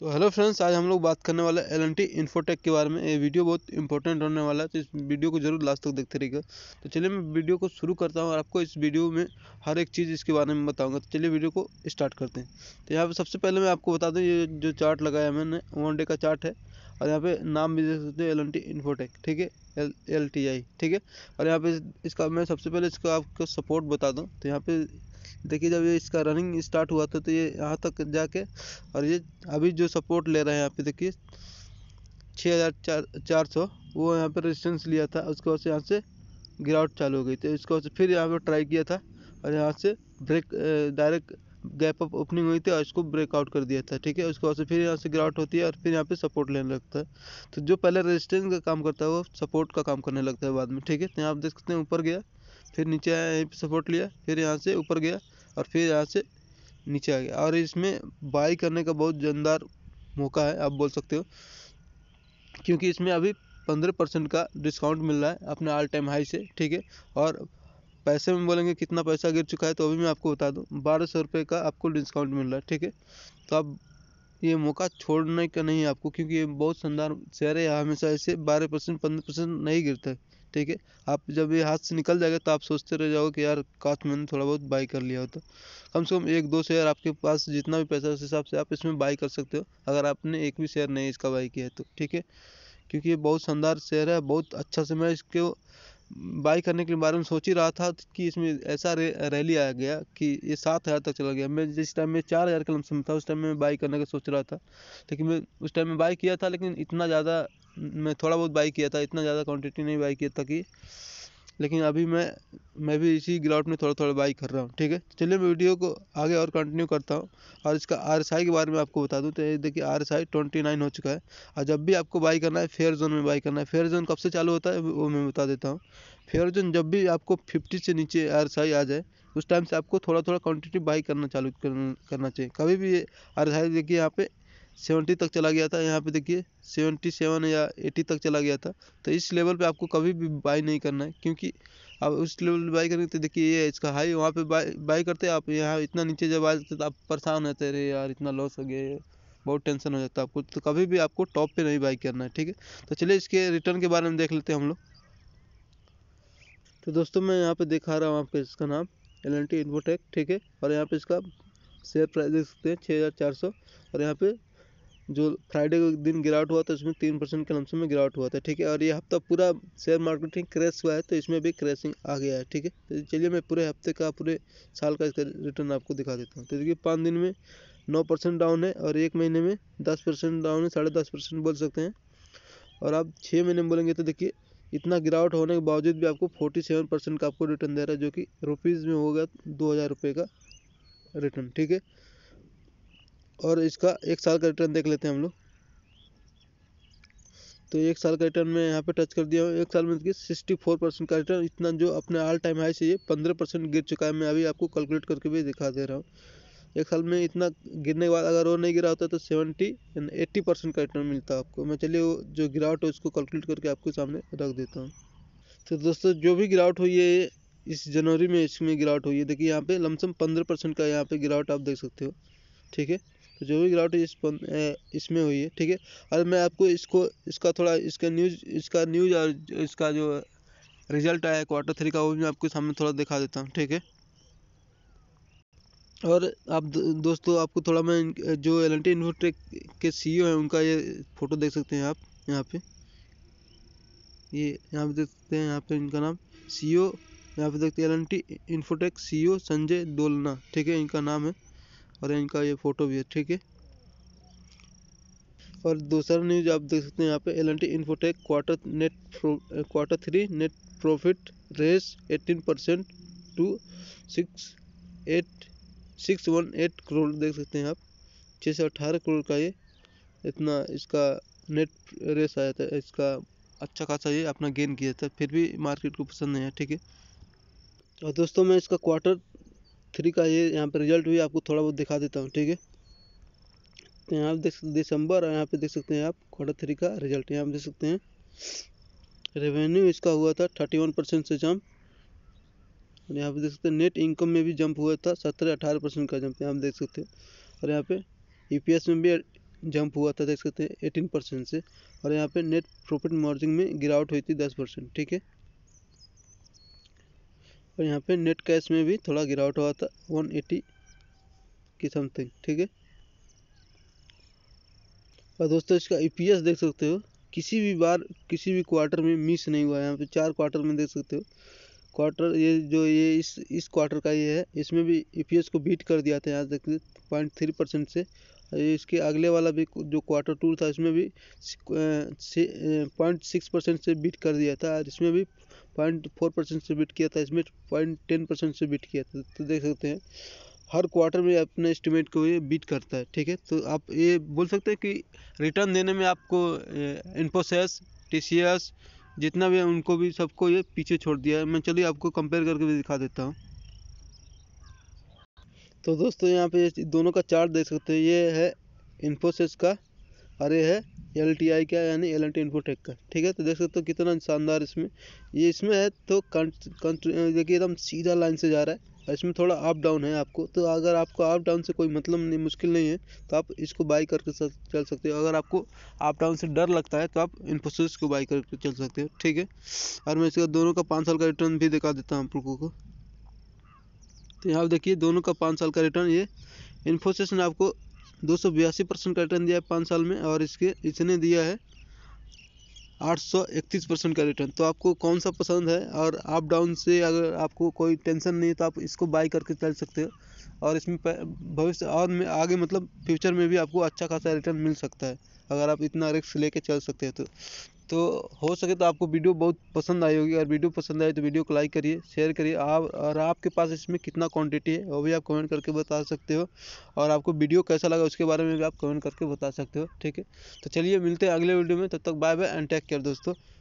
तो hello friends आज हम लोग बात करने वाले एल एन टी इन्फोटेक के बारे में ये वीडियो बहुत इंपॉर्टेंट होने वाला है तो इस वीडियो को जरूर लास्ट तक देखते रहिएगा तो चलिए मैं वीडियो को शुरू करता हूँ और आपको इस वीडियो में हर एक चीज़ इसके बारे में बताऊँगा तो चलिए वीडियो को स्टार्ट करते हैं तो यहाँ पर सबसे पहले मैं आपको बता दूँ ये जो चार्ट लगाया मैंने वन डे का चार्ट है और यहाँ पे नाम भी देख सकते हो एल एन टी इन्फोटेक ठीक है एल एल टी आई ठीक है और यहाँ पे इसका मैं सबसे पहले इसका आपको सपोर्ट बता दूँ तो यहाँ पे देखिए जब ये इसका रनिंग स्टार्ट हुआ था तो ये यहाँ तक जाके और ये अभी जो सपोर्ट ले रहे हैं यहाँ पे देखिए छः हज़ार चार चार सौ वो यहाँ पर रेजिस्टेंस लिया था उसके बाद से यहाँ से गिरावट चालू हो गई थी उसके बाद से फिर यहाँ पर ट्राई किया था और यहाँ से break direct gap up opening हुई थी और इसको ब्रेकआउट कर दिया था ठीक है उसके बाद से फिर यहाँ से गिरावट होती है और फिर यहाँ पे सपोर्ट लेने लगता है तो जो पहले रेजिस्टेंस का काम करता है वो सपोर्ट का काम करने लगता है बाद में ठीक है तो यहाँ आप देख सकते हैं ऊपर गया फिर नीचे आया यहीं पर सपोर्ट लिया फिर यहाँ से ऊपर गया और फिर यहाँ से नीचे आ गया और इसमें बाई करने का बहुत जानदार मौका है आप बोल सकते हो क्योंकि इसमें अभी पंद्रह परसेंट का डिस्काउंट मिल रहा है अपने ऑल टाइम हाई से ठीक है और पैसे में बोलेंगे कितना पैसा गिर चुका है तो अभी मैं आपको बता दूं बारह सौ रुपये का आपको डिस्काउंट मिल रहा है ठीक है तो अब ये मौका छोड़ने का नहीं है आपको क्योंकि ये बहुत शानदार शेयर है हमेशा ऐसे बारह परसेंट पंद्रह परसेंट नहीं गिरता है ठीक है आप जब ये हाथ से निकल जाएगा तो आप सोचते रह जाओ कि यार काश मैंने थोड़ा बहुत बाई कर लिया होता कम से कम एक दो शेयर आपके पास जितना भी पैसा उस हिसाब से आप इसमें बाई कर सकते हो अगर आपने एक भी शेयर नहीं इसका बाई किया है तो ठीक है क्योंकि ये बहुत शानदार शेयर है बहुत अच्छा से मैं इसके बाई करने के बारे में सोच ही रहा था कि इसमें ऐसा रैली आ गया कि ये सात हज़ार तक चला गया मैं जिस टाइम में चार हज़ार का लमसम था उस टाइम में बाई करने का सोच रहा था लेकिन मैं उस टाइम में बाई किया था लेकिन इतना ज़्यादा मैं थोड़ा बहुत बाई किया था इतना ज़्यादा क्वांटिटी नहीं बाई किया था कि लेकिन अभी मैं मैं भी इसी ग्राउंड में थोड़ा थोड़ा बाई कर रहा हूँ ठीक है चलिए मैं वीडियो को आगे और कंटिन्यू करता हूँ और इसका आर के बारे में आपको बता दूँ तो ये देखिए आर ट्वेंटी नाइन हो चुका है और जब भी आपको बाई करना है फेयर जोन में बाई करना है फेयर जोन कब से चालू होता है वो मैं बता देता हूँ फेयर जोन जब भी आपको फिफ्टी से नीचे आर आ जाए उस टाइम से आपको थोड़ा थोड़ा क्वान्टिटी बाई करना चालू करना चाहिए कभी भी ये आर देखिए यहाँ पर सेवेंटी तक चला गया था यहाँ पे देखिए सेवेंटी सेवन या एटी तक चला गया था तो इस लेवल पे आपको कभी भी बाई नहीं करना है क्योंकि आप उस लेवल पे बाई करेंगे तो देखिए ये इसका हाई वहाँ पे बाई बाई करते आप यहाँ इतना नीचे जब आ जाते तो आप परेशान रहते रहे यार इतना लॉस हो गया बहुत टेंशन हो जाता है आपको तो कभी भी आपको टॉप पर नहीं बाई करना है ठीक है तो चलिए इसके रिटर्न के बारे में देख लेते हैं हम लोग तो दोस्तों मैं यहाँ पर दिखा रहा हूँ आपको इसका नाम एल एन टी ठीक है और यहाँ पर इसका शेयर प्राइस देख सकते हैं छः हज़ार चार सौ और यहाँ पे जो फ्राइडे के दिन गिरावट हुआ था उसमें तीन परसेंट के लमसम में गिरावट हुआ था ठीक है और ये हफ्ता पूरा शेयर मार्केट में क्रैश हुआ है तो इसमें भी क्रैशिंग आ गया है ठीक है तो चलिए मैं पूरे हफ्ते का पूरे साल का इसका रिटर्न आपको दिखा देता हूँ तो देखिए पाँच दिन में नौ परसेंट डाउन है और एक महीने में दस परसेंट डाउन है साढ़े दस परसेंट बोल सकते हैं और आप छः महीने में बोलेंगे तो देखिए इतना गिरावट होने के बावजूद भी आपको फोर्टी सेवन परसेंट का आपको रिटर्न दे रहा है जो कि रुपीज़ में होगा दो हज़ार रुपये का रिटर्न ठीक है और इसका एक साल का रिटर्न देख लेते हैं हम लोग तो एक साल का रिटर्न मैं यहाँ पे टच कर दिया हूँ एक साल में सिक्सटी फोर परसेंट का रिटर्न इतना जो अपने ऑल टाइम हाई से ये पंद्रह परसेंट गिर चुका है मैं अभी आपको कैलकुलेट करके भी दिखा दे रहा हूँ एक साल में इतना गिरने के बाद अगर वो नहीं गिरा होता तो सेवेंटी एट्टी परसेंट का रिटर्न मिलता आपको मैं चलिए वो जो गिरावट है उसको कैलकुलेट करके आपके सामने रख देता हूँ तो दोस्तों जो भी गिरावट हुई है इस जनवरी में इसमें गिरावट हुई है देखिए यहाँ पर लमसम पंद्रह परसेंट का यहाँ पर गिरावट आप देख सकते हो ठीक है तो जो भी गिरावट इस इसमें हुई है ठीक है और मैं आपको इसको इसका थोड़ा इसका न्यूज इसका न्यूज और इसका जो रिजल्ट आया क्वार्टर थ्री का वो भी मैं आपके सामने थोड़ा दिखा देता हूँ ठीक है और आप दोस्तों आपको थोड़ा मैं जो एल एन टी इन्फोटेक के सी ई हैं उनका ये फ़ोटो देख सकते हैं आप यहाँ पे ये यहाँ पे देख सकते हैं यहाँ पे इनका नाम सी ओ यहाँ पे देखते हैं L N T Infotech C O Sanjay Dolna ठीक है इनका नाम है और इनका ये फोटो भी है ठीक है और दूसरा न्यूज आप देख सकते हैं यहाँ पे L N T Infotech quarter net quarter three net profit rise 18 percent two six eight six one eight crore देख सकते हैं आप छः सौ अठारह करोड़ का ये इतना इसका नेट रेस आया था इसका अच्छा खासा ये अपना गेन किया था फिर भी मार्केट को पसंद नहीं आया ठीक है और दोस्तों मैं इसका क्वार्टर थ्री का ये यहाँ पे रिजल्ट भी आपको थोड़ा बहुत दिखा देता हूँ ठीक है तो यहाँ देख सकते दिसंबर और यहाँ पे देख सकते हैं आप क्वार्टर थ्री का रिजल्ट यहाँ पे देख सकते हैं रेवेन्यू इसका हुआ था थर्टी वन परसेंट से जंप और यहाँ पे देख सकते हैं नेट इनकम में भी जंप हुआ था सत्रह अठारह परसेंट का जंप यहाँ पे देख सकते हैं और यहाँ पे ई में भी जंप हुआ था देख सकते हैं एटीन परसेंट से और यहाँ पे नेट प्रॉफिट मार्जिन में गिरावट हुई थी दस परसेंट ठीक है और यहाँ पे नेट कैश में भी थोड़ा गिरावट हुआ था वन एटी की समथिंग ठीक है और दोस्तों इसका ई e देख सकते हो किसी भी बार किसी भी क्वार्टर में मिस नहीं हुआ है यहाँ पे चार क्वार्टर में देख सकते हो क्वार्टर ये जो ये इस इस क्वार्टर का ये है इसमें भी ई e को बीट कर दिया था यहाँ देखिए पॉइंट थ्री परसेंट से इसके अगले वाला भी जो क्वार्टर टू था इसमें भी पॉइंट सिक्स परसेंट से बीट कर दिया था और इसमें भी पॉइंट फोर परसेंट से बीट किया था इसमें पॉइंट टेन परसेंट से बीट किया था तो देख सकते हैं हर क्वार्टर में अपने एस्टिमेट को ये बीट करता है ठीक है तो आप ये बोल सकते हैं कि रिटर्न देने में आपको इन्फोसेस टी जितना भी है उनको भी सबको ये पीछे छोड़ दिया है मैं चलिए आपको कंपेयर करके भी दिखा देता हूँ तो दोस्तों यहाँ पे दोनों का चार्ट देख सकते हैं ये है इन्फोसिस का और ये है एल टी आई का यानी एल एन टी इन्फोटेक का ठीक है तो देख सकते हो कितना शानदार इसमें ये इसमें है तो देखिए एकदम सीधा लाइन से जा रहा है और इसमें थोड़ा अप डाउन है आपको तो अगर आपको अप डाउन से कोई मतलब नहीं मुश्किल नहीं है तो आप इसको बाई करके चल सकते हो अगर आपको अप डाउन से डर लगता है तो आप इन्फोसिस को बाई करके चल सकते हो ठीक है और मैं इसका दोनों का पाँच साल का रिटर्न भी दिखा देता हूँ आप लोगों को तो यहाँ देखिए दोनों का पाँच साल का रिटर्न ये इन्फोसिस ने आपको दो सौ बयासी परसेंट का रिटर्न दिया है पाँच साल में और इसके इसने दिया है आठ सौ इकतीस परसेंट का रिटर्न तो आपको कौन सा पसंद है और अप डाउन से अगर आपको कोई टेंशन नहीं है तो आप इसको बाई करके चल सकते हो और इसमें भविष्य और में आगे मतलब फ्यूचर में भी आपको अच्छा खासा रिटर्न मिल सकता है अगर आप इतना रिस्क लेके चल सकते हो तो तो हो सके तो आपको वीडियो बहुत पसंद आई होगी और वीडियो पसंद आए तो वीडियो को लाइक करिए शेयर करिए आप और आपके पास इसमें कितना क्वांटिटी है वो भी आप कमेंट करके बता सकते हो और आपको वीडियो कैसा लगा उसके बारे में भी आप कमेंट करके बता सकते हो ठीक है तो चलिए मिलते हैं अगले वीडियो में तब तो तक bye bye and take care दोस्तों